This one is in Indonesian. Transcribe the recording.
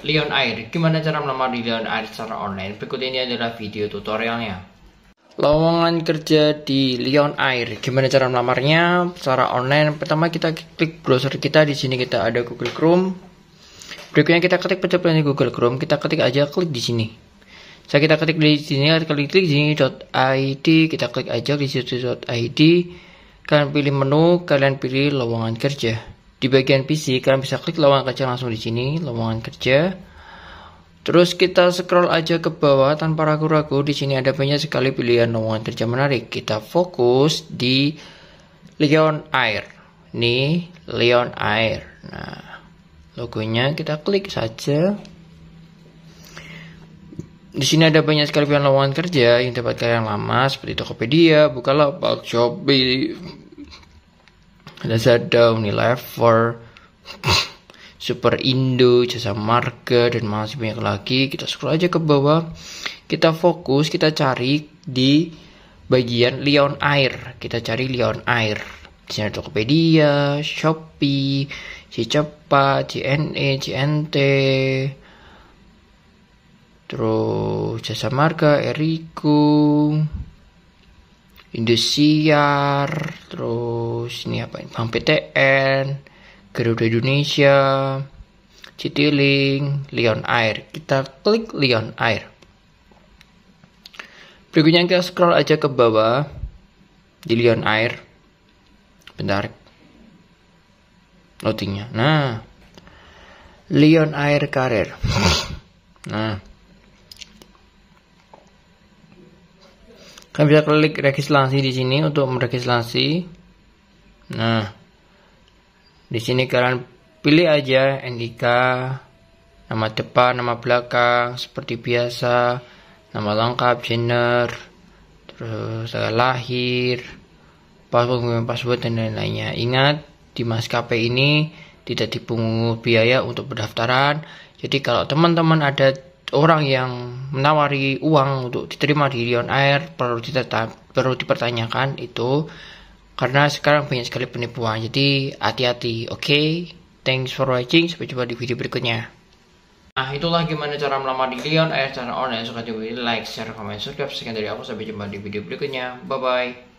Leon Air, gimana cara melamar di Leon Air secara online? Berikut ini adalah video tutorialnya. Lowongan kerja di Leon Air, gimana cara melamarnya secara online? Pertama kita klik browser kita, di sini kita ada Google Chrome. Berikutnya kita ketik pencapaian di Google Chrome, kita ketik aja klik di sini. Saya kita ketik di sini, klik klik di sini .id, kita klik aja di situ .id. Kalian pilih menu, kalian pilih lowongan kerja. Di bagian PC, kalian bisa klik lowongan kerja langsung di sini, lowongan kerja. Terus kita scroll aja ke bawah tanpa ragu-ragu. Di sini ada banyak sekali pilihan lowongan kerja menarik. Kita fokus di Leon Air. Nih, Leon Air. Nah, logonya kita klik saja. Di sini ada banyak sekali pilihan lowongan kerja yang dapat kalian lama seperti Tokopedia, Bukalapak, Shopee, Lazada, Unilever, Super Indo, Jasa Marga, dan masih banyak lagi. Kita scroll aja ke bawah. Kita fokus, kita cari di bagian Lion Air. Kita cari Lion Air. Di ada Tokopedia, Shopee, Cicapa, CNE, CNT, terus Jasa Marga, Eriku, Indosiar, terus terus ini apa ini Bank PTN, Garuda Indonesia, Citilink Lion Air. Kita klik Lion Air. Berikutnya kita scroll aja ke bawah di Lion Air. Bentar. Loadingnya. Nah, Lion Air Karir. Nah, kalian bisa klik registrasi di sini untuk meregistrasi Nah, di sini kalian pilih aja NIK, nama depan, nama belakang, seperti biasa, nama lengkap, gender, terus tanggal eh, lahir, password, password, dan lain-lainnya. Ingat, di maskapai ini tidak dipungut biaya untuk pendaftaran. Jadi kalau teman-teman ada orang yang menawari uang untuk diterima di Lion Air perlu, perlu dipertanyakan itu karena sekarang banyak sekali penipuan, jadi hati-hati, oke? Okay? Thanks for watching, sampai jumpa di video berikutnya. Nah, itulah gimana cara melamar di Leon, Air eh, cara online. Suka juga like, share, komen, subscribe. Sekian dari aku, sampai jumpa di video berikutnya. Bye-bye.